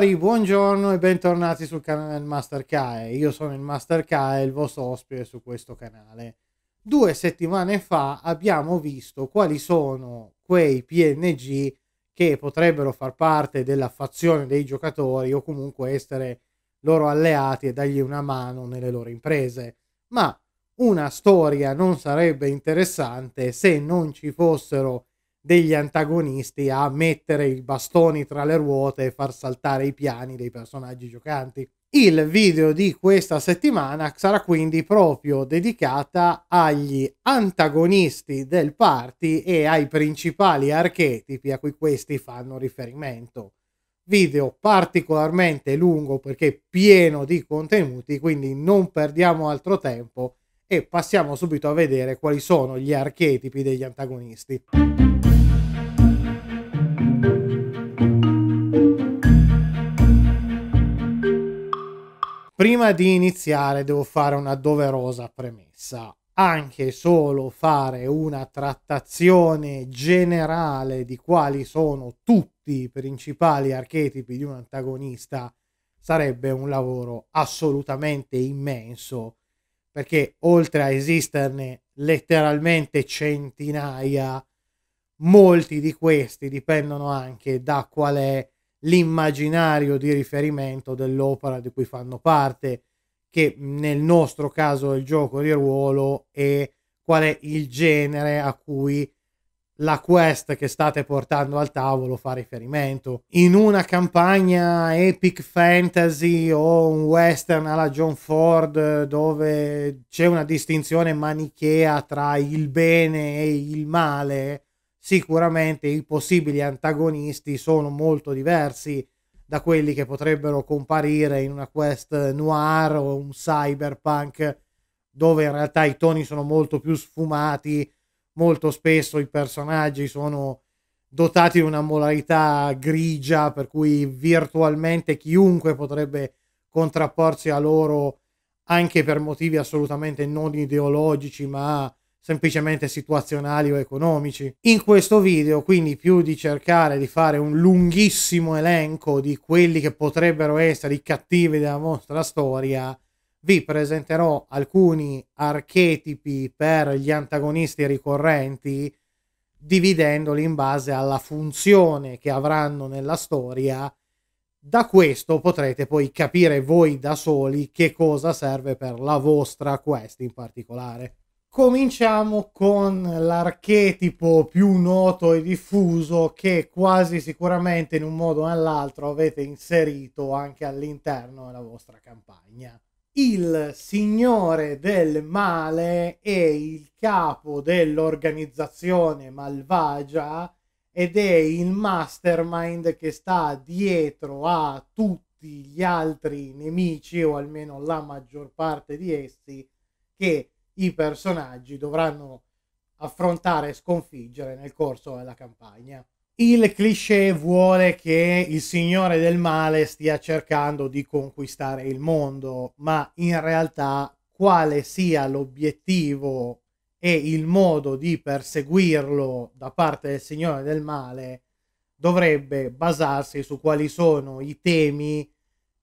signori, buongiorno e bentornati sul canale del Master Kae. Io sono il Master Kae, il vostro ospite su questo canale. Due settimane fa abbiamo visto quali sono quei PNG che potrebbero far parte della fazione dei giocatori o comunque essere loro alleati e dargli una mano nelle loro imprese. Ma una storia non sarebbe interessante se non ci fossero degli antagonisti a mettere i bastoni tra le ruote e far saltare i piani dei personaggi giocanti. Il video di questa settimana sarà quindi proprio dedicata agli antagonisti del party e ai principali archetipi a cui questi fanno riferimento. Video particolarmente lungo perché pieno di contenuti, quindi non perdiamo altro tempo e passiamo subito a vedere quali sono gli archetipi degli antagonisti. Prima di iniziare devo fare una doverosa premessa. Anche solo fare una trattazione generale di quali sono tutti i principali archetipi di un antagonista sarebbe un lavoro assolutamente immenso, perché oltre a esisterne letteralmente centinaia, molti di questi dipendono anche da qual è l'immaginario di riferimento dell'opera di cui fanno parte, che nel nostro caso è il gioco di ruolo e qual è il genere a cui la quest che state portando al tavolo fa riferimento. In una campagna epic fantasy o un western alla John Ford dove c'è una distinzione manichea tra il bene e il male, sicuramente i possibili antagonisti sono molto diversi da quelli che potrebbero comparire in una quest noir o un cyberpunk dove in realtà i toni sono molto più sfumati, molto spesso i personaggi sono dotati di una moralità grigia per cui virtualmente chiunque potrebbe contrapporsi a loro anche per motivi assolutamente non ideologici ma semplicemente situazionali o economici. In questo video, quindi, più di cercare di fare un lunghissimo elenco di quelli che potrebbero essere i cattivi della nostra storia, vi presenterò alcuni archetipi per gli antagonisti ricorrenti, dividendoli in base alla funzione che avranno nella storia. Da questo potrete poi capire voi da soli che cosa serve per la vostra quest in particolare. Cominciamo con l'archetipo più noto e diffuso che quasi sicuramente in un modo o nell'altro avete inserito anche all'interno della vostra campagna. Il signore del male è il capo dell'organizzazione malvagia ed è il mastermind che sta dietro a tutti gli altri nemici o almeno la maggior parte di essi che i personaggi dovranno affrontare e sconfiggere nel corso della campagna. Il cliché vuole che il signore del male stia cercando di conquistare il mondo, ma in realtà quale sia l'obiettivo e il modo di perseguirlo da parte del signore del male dovrebbe basarsi su quali sono i temi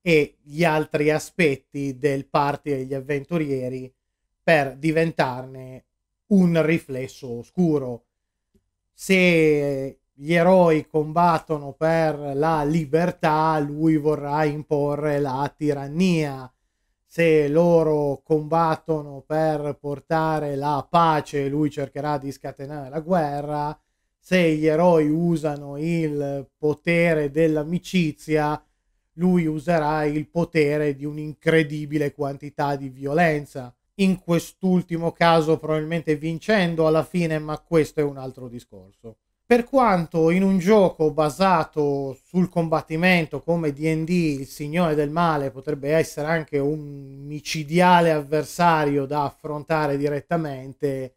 e gli altri aspetti del party degli avventurieri per diventarne un riflesso oscuro. Se gli eroi combattono per la libertà, lui vorrà imporre la tirannia. Se loro combattono per portare la pace, lui cercherà di scatenare la guerra. Se gli eroi usano il potere dell'amicizia, lui userà il potere di un'incredibile quantità di violenza in quest'ultimo caso probabilmente vincendo alla fine, ma questo è un altro discorso. Per quanto in un gioco basato sul combattimento come DD il signore del male potrebbe essere anche un micidiale avversario da affrontare direttamente,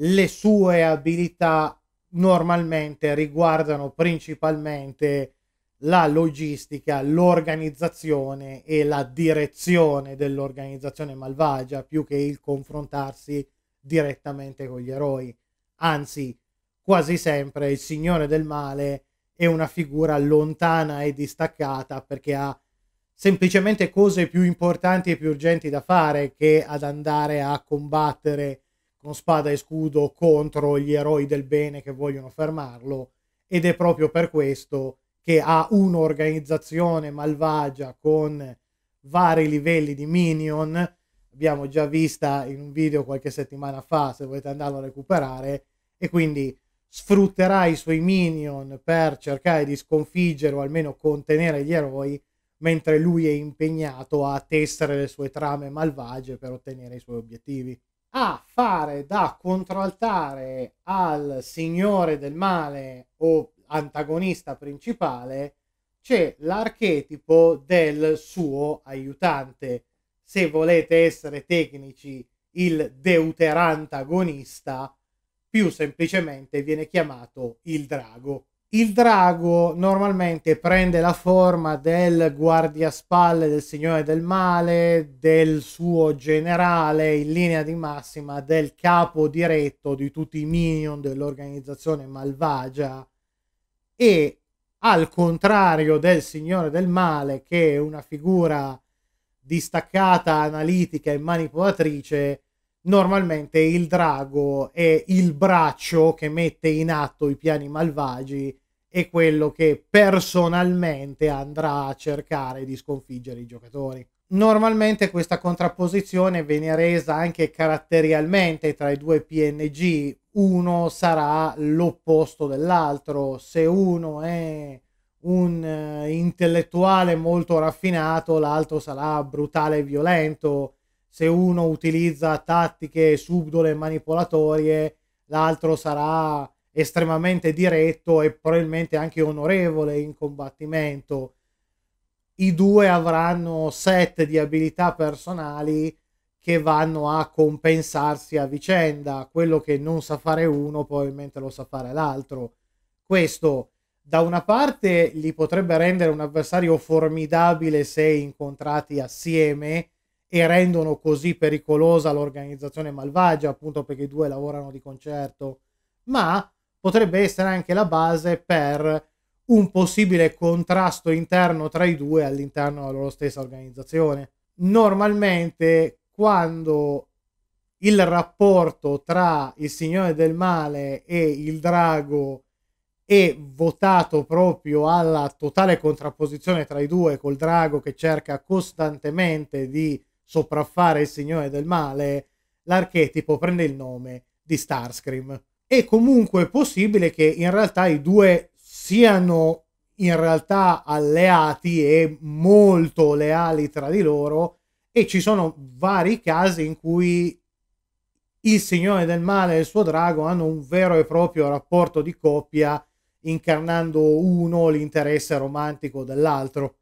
le sue abilità normalmente riguardano principalmente la logistica, l'organizzazione e la direzione dell'organizzazione malvagia più che il confrontarsi direttamente con gli eroi. Anzi, quasi sempre il signore del male è una figura lontana e distaccata perché ha semplicemente cose più importanti e più urgenti da fare che ad andare a combattere con spada e scudo contro gli eroi del bene che vogliono fermarlo ed è proprio per questo che ha un'organizzazione malvagia con vari livelli di minion. Abbiamo già vista in un video qualche settimana fa, se volete andarlo a recuperare, e quindi sfrutterà i suoi minion per cercare di sconfiggere o almeno contenere gli eroi, mentre lui è impegnato a tessere le sue trame malvagie per ottenere i suoi obiettivi. A fare da controaltare al signore del male o antagonista principale, c'è l'archetipo del suo aiutante. Se volete essere tecnici, il deuterantagonista, più semplicemente viene chiamato il drago. Il drago normalmente prende la forma del guardiaspalle del Signore del Male, del suo generale, in linea di massima del capo diretto di tutti i minion dell'organizzazione malvagia e al contrario del Signore del Male, che è una figura distaccata, analitica e manipolatrice, normalmente il drago è il braccio che mette in atto i piani malvagi e quello che personalmente andrà a cercare di sconfiggere i giocatori. Normalmente questa contrapposizione viene resa anche caratterialmente tra i due PNG, uno sarà l'opposto dell'altro, se uno è un eh, intellettuale molto raffinato, l'altro sarà brutale e violento, se uno utilizza tattiche subdole e manipolatorie, l'altro sarà estremamente diretto e probabilmente anche onorevole in combattimento i due avranno set di abilità personali che vanno a compensarsi a vicenda. Quello che non sa fare uno probabilmente lo sa fare l'altro. Questo da una parte li potrebbe rendere un avversario formidabile se incontrati assieme e rendono così pericolosa l'organizzazione malvagia, appunto perché i due lavorano di concerto, ma potrebbe essere anche la base per un possibile contrasto interno tra i due all'interno della loro stessa organizzazione. Normalmente quando il rapporto tra il Signore del Male e il Drago è votato proprio alla totale contrapposizione tra i due, col Drago che cerca costantemente di sopraffare il Signore del Male, l'archetipo prende il nome di Starscream. È comunque possibile che in realtà i due siano in realtà alleati e molto leali tra di loro e ci sono vari casi in cui il signore del male e il suo drago hanno un vero e proprio rapporto di coppia incarnando uno l'interesse romantico dell'altro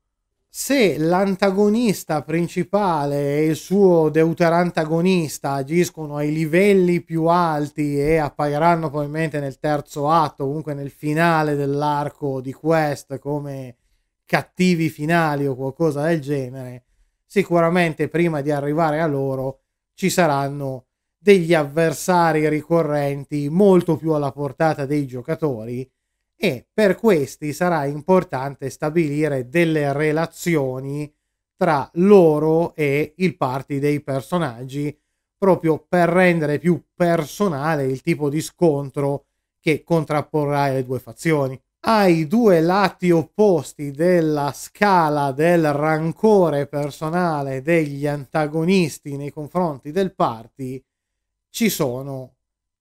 se l'antagonista principale e il suo deuterantagonista agiscono ai livelli più alti e appariranno probabilmente nel terzo atto, comunque nel finale dell'arco di Quest come cattivi finali o qualcosa del genere, sicuramente prima di arrivare a loro ci saranno degli avversari ricorrenti molto più alla portata dei giocatori e per questi sarà importante stabilire delle relazioni tra loro e il party dei personaggi proprio per rendere più personale il tipo di scontro che contrapporrà le due fazioni. Ai due lati opposti della scala del rancore personale degli antagonisti nei confronti del party ci sono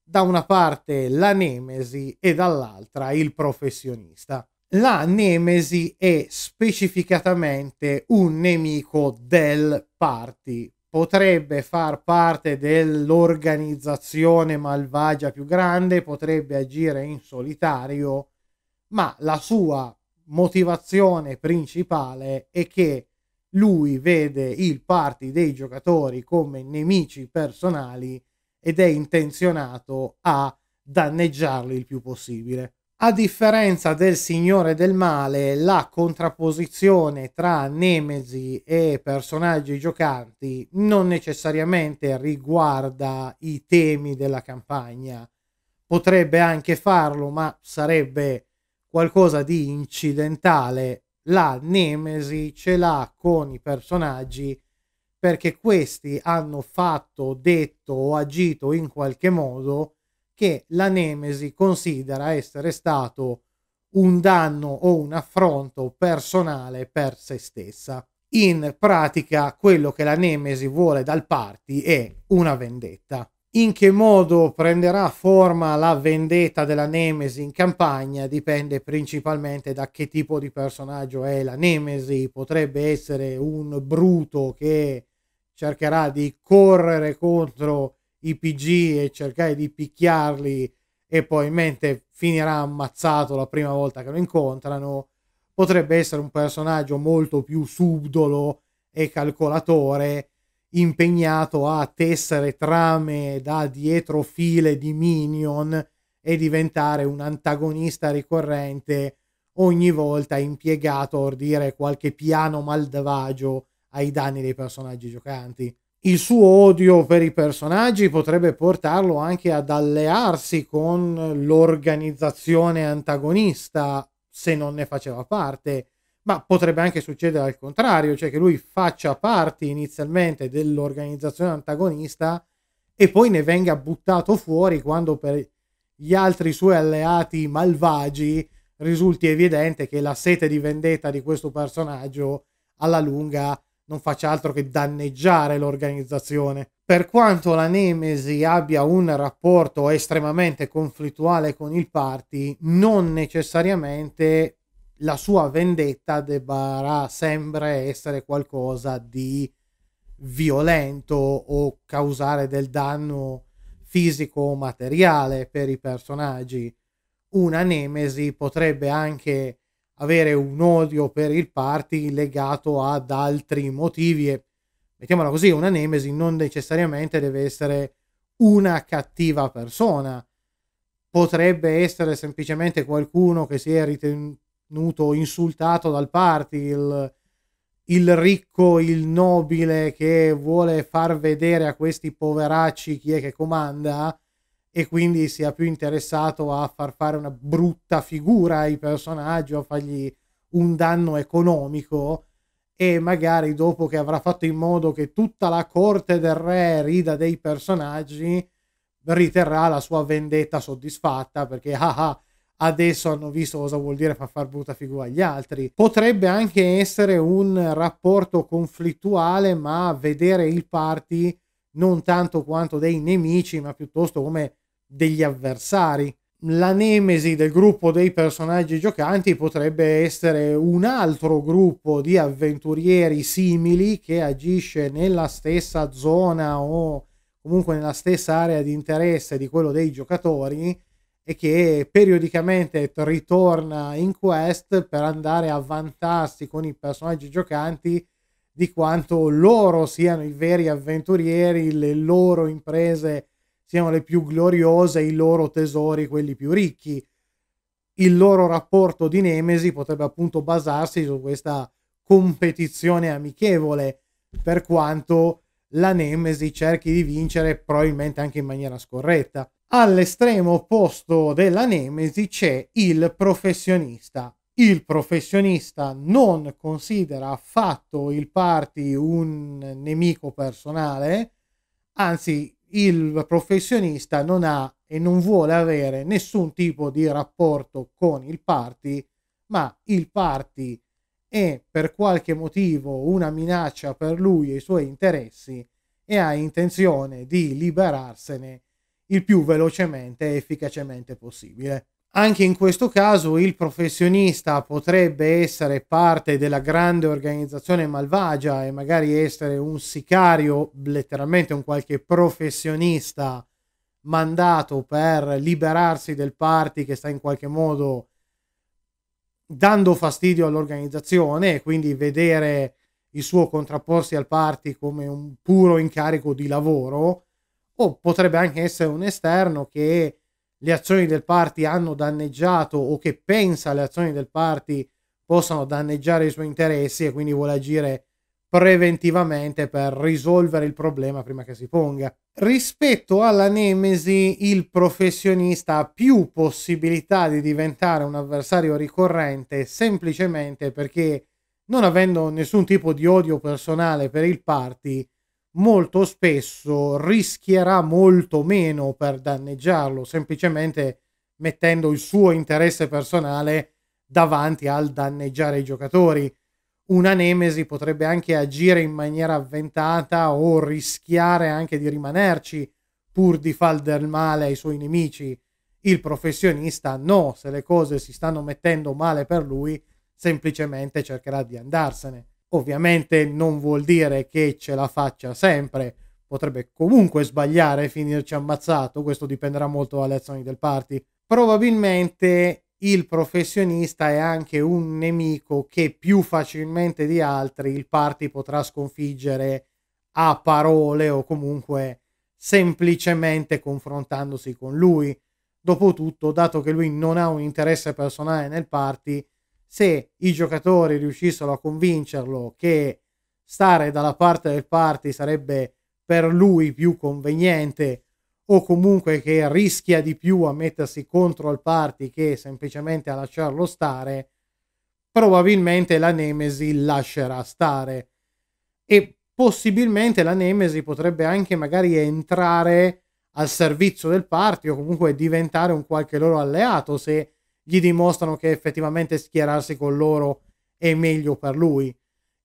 da una parte la nemesi e dall'altra il professionista. La nemesi è specificatamente un nemico del party, potrebbe far parte dell'organizzazione malvagia più grande, potrebbe agire in solitario, ma la sua motivazione principale è che lui vede il party dei giocatori come nemici personali ed è intenzionato a danneggiarli il più possibile. A differenza del Signore del Male, la contrapposizione tra Nemesi e personaggi giocanti non necessariamente riguarda i temi della campagna. Potrebbe anche farlo, ma sarebbe qualcosa di incidentale. La Nemesi ce l'ha con i personaggi perché questi hanno fatto, detto o agito in qualche modo che la Nemesi considera essere stato un danno o un affronto personale per se stessa. In pratica quello che la Nemesi vuole dal party è una vendetta. In che modo prenderà forma la vendetta della Nemesi in campagna dipende principalmente da che tipo di personaggio è la Nemesi. Potrebbe essere un bruto che cercherà di correre contro i PG e cercare di picchiarli e poi in finirà ammazzato la prima volta che lo incontrano, potrebbe essere un personaggio molto più subdolo e calcolatore, impegnato a tessere trame da dietro file di minion e diventare un antagonista ricorrente ogni volta impiegato a ordire qualche piano malvagio ai danni dei personaggi giocanti. Il suo odio per i personaggi potrebbe portarlo anche ad allearsi con l'organizzazione antagonista se non ne faceva parte, ma potrebbe anche succedere al contrario, cioè che lui faccia parte inizialmente dell'organizzazione antagonista e poi ne venga buttato fuori quando per gli altri suoi alleati malvagi risulti evidente che la sete di vendetta di questo personaggio alla lunga non faccia altro che danneggiare l'organizzazione. Per quanto la Nemesi abbia un rapporto estremamente conflittuale con il party, non necessariamente la sua vendetta debba sempre essere qualcosa di violento o causare del danno fisico o materiale per i personaggi. Una Nemesi potrebbe anche avere un odio per il party legato ad altri motivi e mettiamola così, una nemesi non necessariamente deve essere una cattiva persona, potrebbe essere semplicemente qualcuno che si è ritenuto insultato dal party, il, il ricco, il nobile che vuole far vedere a questi poveracci chi è che comanda e quindi sia più interessato a far fare una brutta figura ai personaggi o a fargli un danno economico e magari dopo che avrà fatto in modo che tutta la corte del re rida dei personaggi riterrà la sua vendetta soddisfatta perché ah, ah, adesso hanno visto cosa vuol dire far fare brutta figura agli altri potrebbe anche essere un rapporto conflittuale ma vedere il party non tanto quanto dei nemici ma piuttosto come degli avversari. La nemesi del gruppo dei personaggi giocanti potrebbe essere un altro gruppo di avventurieri simili che agisce nella stessa zona o comunque nella stessa area di interesse di quello dei giocatori e che periodicamente ritorna in quest per andare a vantarsi con i personaggi giocanti di quanto loro siano i veri avventurieri, le loro imprese siano le più gloriose, i loro tesori, quelli più ricchi. Il loro rapporto di Nemesi potrebbe appunto basarsi su questa competizione amichevole, per quanto la Nemesi cerchi di vincere probabilmente anche in maniera scorretta. All'estremo opposto della Nemesi c'è il professionista. Il professionista non considera affatto il party un nemico personale, anzi il professionista non ha e non vuole avere nessun tipo di rapporto con il party, ma il party è per qualche motivo una minaccia per lui e i suoi interessi e ha intenzione di liberarsene il più velocemente e efficacemente possibile. Anche in questo caso il professionista potrebbe essere parte della grande organizzazione malvagia e magari essere un sicario, letteralmente un qualche professionista mandato per liberarsi del party che sta in qualche modo dando fastidio all'organizzazione e quindi vedere il suo contrapporsi al party come un puro incarico di lavoro o potrebbe anche essere un esterno che le azioni del party hanno danneggiato o che pensa le azioni del party possano danneggiare i suoi interessi e quindi vuole agire preventivamente per risolvere il problema prima che si ponga. Rispetto alla Nemesi, il professionista ha più possibilità di diventare un avversario ricorrente semplicemente perché non avendo nessun tipo di odio personale per il party, molto spesso rischierà molto meno per danneggiarlo, semplicemente mettendo il suo interesse personale davanti al danneggiare i giocatori. Una Nemesi potrebbe anche agire in maniera avventata o rischiare anche di rimanerci pur di far del male ai suoi nemici. Il professionista no, se le cose si stanno mettendo male per lui, semplicemente cercherà di andarsene. Ovviamente non vuol dire che ce la faccia sempre, potrebbe comunque sbagliare e finirci ammazzato, questo dipenderà molto dalle azioni del party. Probabilmente il professionista è anche un nemico che più facilmente di altri il party potrà sconfiggere a parole o comunque semplicemente confrontandosi con lui. Dopotutto, dato che lui non ha un interesse personale nel party, se i giocatori riuscissero a convincerlo che stare dalla parte del party sarebbe per lui più conveniente o comunque che rischia di più a mettersi contro il party che semplicemente a lasciarlo stare, probabilmente la Nemesi lascerà stare. E possibilmente la Nemesi potrebbe anche magari entrare al servizio del party o comunque diventare un qualche loro alleato se gli dimostrano che effettivamente schierarsi con loro è meglio per lui.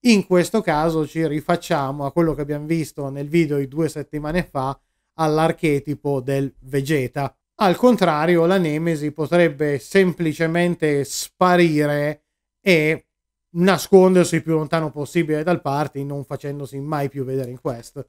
In questo caso ci rifacciamo a quello che abbiamo visto nel video di due settimane fa all'archetipo del Vegeta. Al contrario, la Nemesi potrebbe semplicemente sparire e nascondersi il più lontano possibile dal party, non facendosi mai più vedere in quest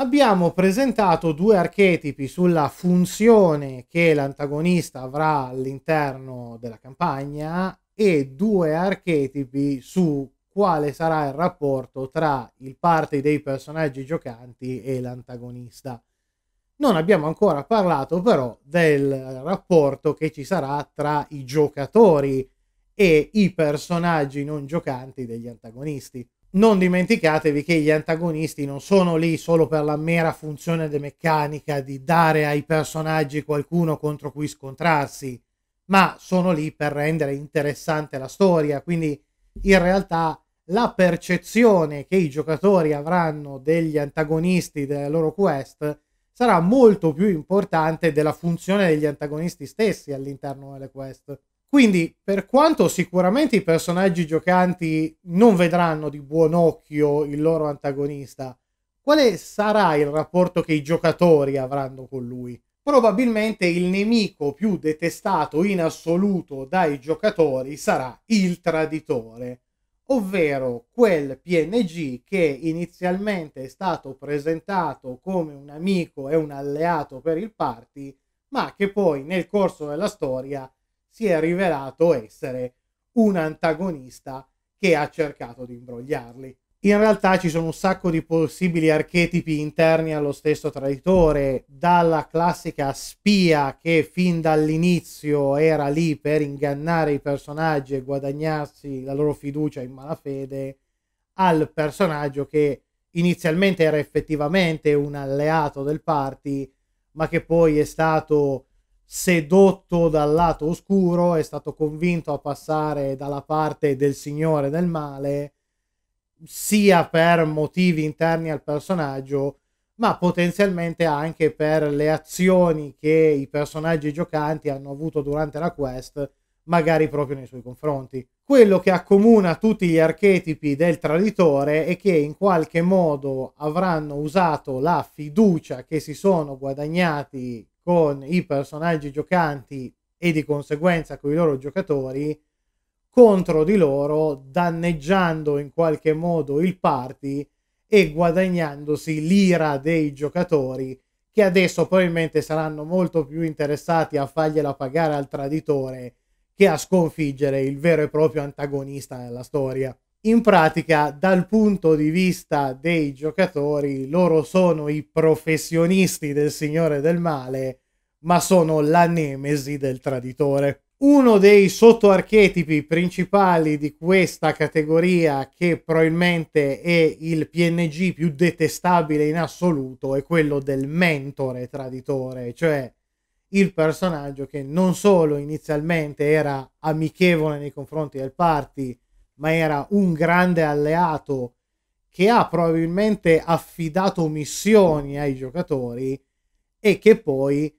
abbiamo presentato due archetipi sulla funzione che l'antagonista avrà all'interno della campagna e due archetipi su quale sarà il rapporto tra il party dei personaggi giocanti e l'antagonista. Non abbiamo ancora parlato però del rapporto che ci sarà tra i giocatori e i personaggi non giocanti degli antagonisti non dimenticatevi che gli antagonisti non sono lì solo per la mera funzione de meccanica di dare ai personaggi qualcuno contro cui scontrarsi, ma sono lì per rendere interessante la storia. Quindi in realtà la percezione che i giocatori avranno degli antagonisti delle loro quest sarà molto più importante della funzione degli antagonisti stessi all'interno delle quest. Quindi, per quanto sicuramente i personaggi giocanti non vedranno di buon occhio il loro antagonista, quale sarà il rapporto che i giocatori avranno con lui? Probabilmente il nemico più detestato in assoluto dai giocatori sarà il traditore, ovvero quel PNG che inizialmente è stato presentato come un amico e un alleato per il party, ma che poi nel corso della storia si è rivelato essere un antagonista che ha cercato di imbrogliarli. In realtà ci sono un sacco di possibili archetipi interni allo stesso traditore, dalla classica spia che fin dall'inizio era lì per ingannare i personaggi e guadagnarsi la loro fiducia in malafede, al personaggio che inizialmente era effettivamente un alleato del party, ma che poi è stato sedotto dal lato oscuro, è stato convinto a passare dalla parte del signore del male, sia per motivi interni al personaggio, ma potenzialmente anche per le azioni che i personaggi giocanti hanno avuto durante la quest, magari proprio nei suoi confronti. Quello che accomuna tutti gli archetipi del traditore è che in qualche modo avranno usato la fiducia che si sono guadagnati con i personaggi giocanti e di conseguenza con i loro giocatori contro di loro, danneggiando in qualche modo il party e guadagnandosi l'ira dei giocatori che adesso probabilmente saranno molto più interessati a fargliela pagare al traditore che a sconfiggere il vero e proprio antagonista della storia in pratica dal punto di vista dei giocatori loro sono i professionisti del Signore del Male, ma sono la nemesi del traditore. Uno dei sottoarchetipi principali di questa categoria, che probabilmente è il PNG più detestabile in assoluto, è quello del mentore traditore, cioè il personaggio che non solo inizialmente era amichevole nei confronti del party, ma era un grande alleato che ha probabilmente affidato missioni ai giocatori e che poi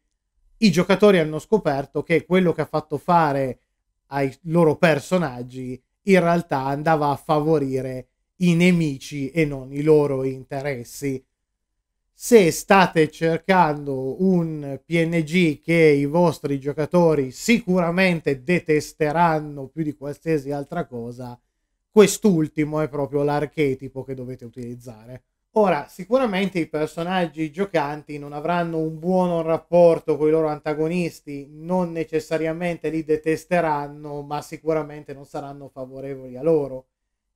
i giocatori hanno scoperto che quello che ha fatto fare ai loro personaggi in realtà andava a favorire i nemici e non i loro interessi. Se state cercando un PNG che i vostri giocatori sicuramente detesteranno più di qualsiasi altra cosa, quest'ultimo è proprio l'archetipo che dovete utilizzare. Ora, sicuramente i personaggi giocanti non avranno un buon rapporto con i loro antagonisti, non necessariamente li detesteranno, ma sicuramente non saranno favorevoli a loro.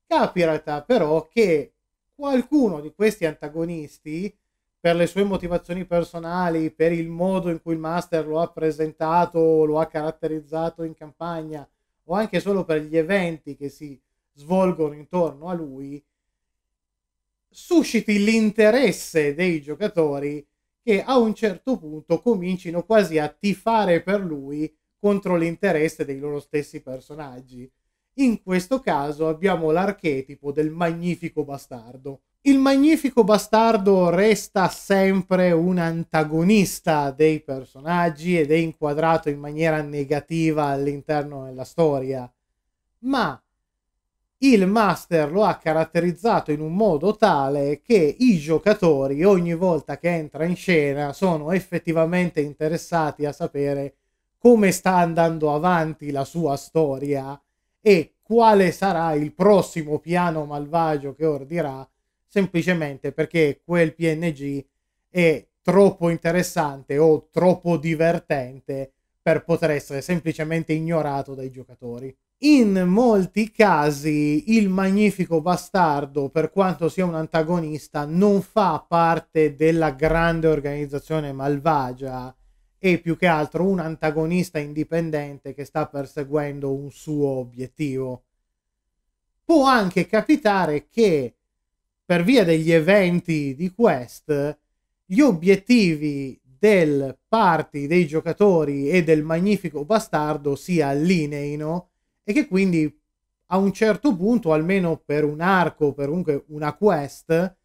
Capirata però che qualcuno di questi antagonisti, per le sue motivazioni personali, per il modo in cui il master lo ha presentato, lo ha caratterizzato in campagna, o anche solo per gli eventi che si svolgono intorno a lui susciti l'interesse dei giocatori che a un certo punto comincino quasi a tifare per lui contro l'interesse dei loro stessi personaggi. In questo caso abbiamo l'archetipo del magnifico bastardo. Il magnifico bastardo resta sempre un antagonista dei personaggi ed è inquadrato in maniera negativa all'interno della storia, ma il master lo ha caratterizzato in un modo tale che i giocatori ogni volta che entra in scena sono effettivamente interessati a sapere come sta andando avanti la sua storia e quale sarà il prossimo piano malvagio che ordirà, semplicemente perché quel PNG è troppo interessante o troppo divertente per poter essere semplicemente ignorato dai giocatori in molti casi il magnifico bastardo, per quanto sia un antagonista, non fa parte della grande organizzazione malvagia, è più che altro un antagonista indipendente che sta perseguendo un suo obiettivo. Può anche capitare che, per via degli eventi di Quest, gli obiettivi del party dei giocatori e del magnifico bastardo si allineino e che quindi a un certo punto, almeno per un arco, per comunque una quest,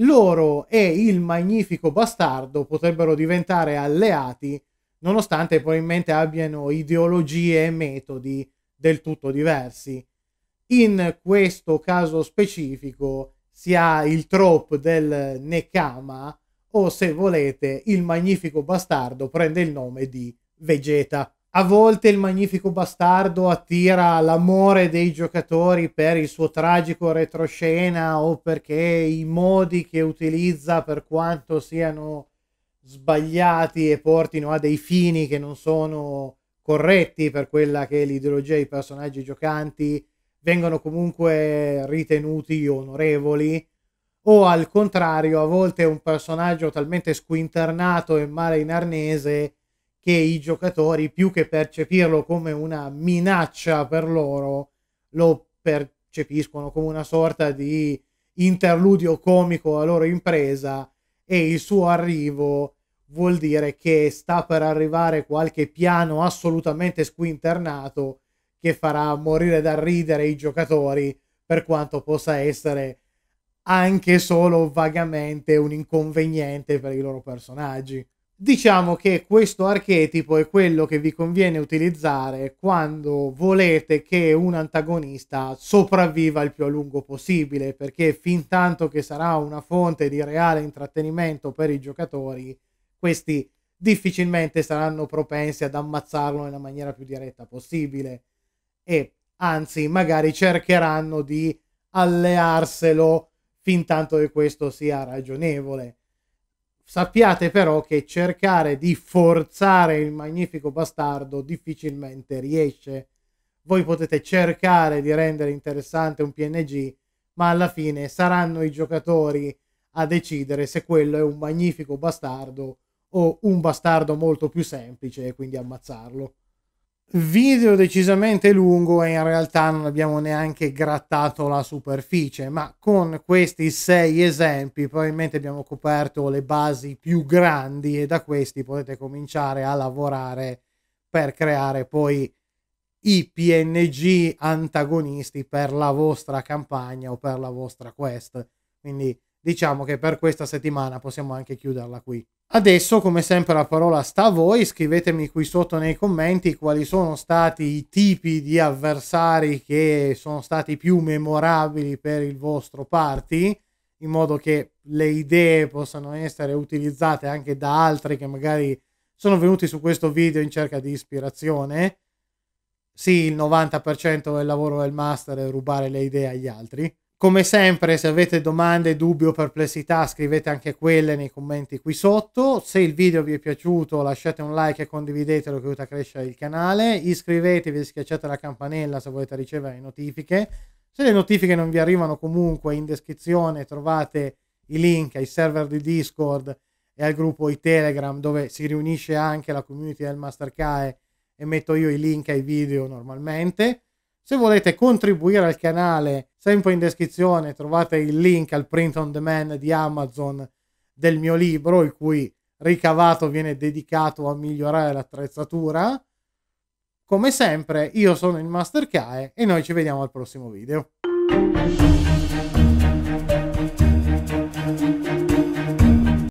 loro e il magnifico bastardo potrebbero diventare alleati, nonostante probabilmente abbiano ideologie e metodi del tutto diversi. In questo caso specifico si ha il trope del Nekama o se volete il magnifico bastardo prende il nome di Vegeta a volte il magnifico bastardo attira l'amore dei giocatori per il suo tragico retroscena o perché i modi che utilizza per quanto siano sbagliati e portino a dei fini che non sono corretti per quella che è l'ideologia dei personaggi giocanti vengono comunque ritenuti onorevoli o al contrario a volte un personaggio talmente squinternato e male in arnese che i giocatori, più che percepirlo come una minaccia per loro, lo percepiscono come una sorta di interludio comico alla loro impresa e il suo arrivo vuol dire che sta per arrivare qualche piano assolutamente squinternato che farà morire da ridere i giocatori per quanto possa essere anche solo vagamente un inconveniente per i loro personaggi. Diciamo che questo archetipo è quello che vi conviene utilizzare quando volete che un antagonista sopravviva il più a lungo possibile, perché fin tanto che sarà una fonte di reale intrattenimento per i giocatori, questi difficilmente saranno propensi ad ammazzarlo nella maniera più diretta possibile e anzi magari cercheranno di allearselo fin tanto che questo sia ragionevole Sappiate però che cercare di forzare il magnifico bastardo difficilmente riesce. Voi potete cercare di rendere interessante un PNG, ma alla fine saranno i giocatori a decidere se quello è un magnifico bastardo o un bastardo molto più semplice e quindi ammazzarlo video decisamente lungo e in realtà non abbiamo neanche grattato la superficie, ma con questi sei esempi probabilmente abbiamo coperto le basi più grandi e da questi potete cominciare a lavorare per creare poi i PNG antagonisti per la vostra campagna o per la vostra quest. Quindi diciamo che per questa settimana possiamo anche chiuderla qui. Adesso, come sempre, la parola sta a voi. Scrivetemi qui sotto nei commenti quali sono stati i tipi di avversari che sono stati più memorabili per il vostro party, in modo che le idee possano essere utilizzate anche da altri che magari sono venuti su questo video in cerca di ispirazione. Sì, il 90% del lavoro del master è rubare le idee agli altri come sempre, se avete domande, dubbi o perplessità, scrivete anche quelle nei commenti qui sotto. Se il video vi è piaciuto, lasciate un like e condividetelo che aiuta a crescere il canale. Iscrivetevi e schiacciate la campanella se volete ricevere notifiche. Se le notifiche non vi arrivano comunque, in descrizione trovate i link ai server di Discord e al gruppo di Telegram dove si riunisce anche la community del Mastercae e metto io i link ai video normalmente. Se volete contribuire al canale, sempre in descrizione trovate il link al print on demand di Amazon del mio libro, il cui ricavato viene dedicato a migliorare l'attrezzatura. Come sempre, io sono il Master Kae e noi ci vediamo al prossimo video.